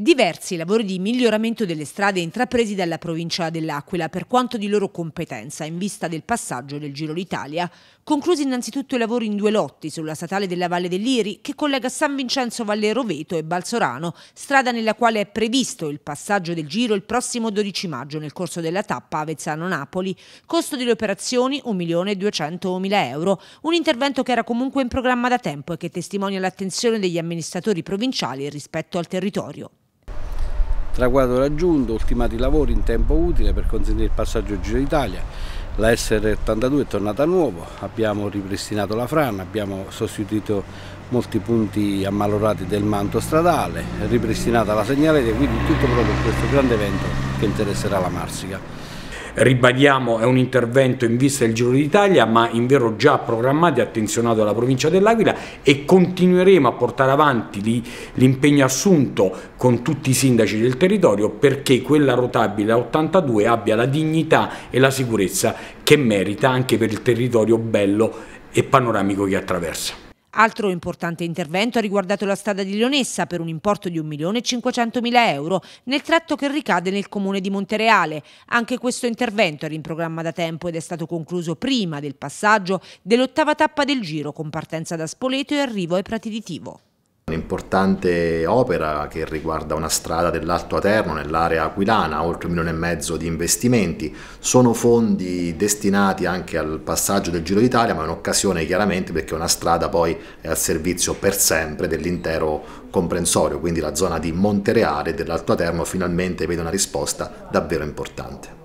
Diversi lavori di miglioramento delle strade intrapresi dalla provincia dell'Aquila per quanto di loro competenza in vista del passaggio del Giro d'Italia, conclusi innanzitutto i lavori in due lotti sulla statale della Valle dell'Iri che collega San Vincenzo Valle Roveto e Balsorano, strada nella quale è previsto il passaggio del Giro il prossimo 12 maggio nel corso della tappa Avezzano-Napoli, costo delle operazioni 1.200.000 euro, un intervento che era comunque in programma da tempo e che testimonia l'attenzione degli amministratori provinciali rispetto al territorio. Traguardo raggiunto, ultimati i lavori in tempo utile per consentire il passaggio al Giro d'Italia. La SR82 è tornata a nuovo, abbiamo ripristinato la frana, abbiamo sostituito molti punti ammalorati del manto stradale, ripristinata la segnaleria, quindi tutto proprio per questo grande evento che interesserà la Marsica ribadiamo è un intervento in vista del Giro d'Italia ma in vero già programmato e attenzionato alla provincia dell'Aquila e continueremo a portare avanti l'impegno assunto con tutti i sindaci del territorio perché quella rotabile a 82 abbia la dignità e la sicurezza che merita anche per il territorio bello e panoramico che attraversa. Altro importante intervento ha riguardato la strada di Leonessa per un importo di 1.500.000 euro nel tratto che ricade nel comune di Montereale. Anche questo intervento era in programma da tempo ed è stato concluso prima del passaggio dell'ottava tappa del giro con partenza da Spoleto e arrivo ai Prati di Tivo. Un'importante opera che riguarda una strada dell'Alto Aterno nell'area aquilana, oltre un milione e mezzo di investimenti. Sono fondi destinati anche al passaggio del Giro d'Italia, ma è un'occasione chiaramente perché una strada poi è al servizio per sempre dell'intero comprensorio, quindi la zona di Montereale e dell'Alto Aterno finalmente vede una risposta davvero importante.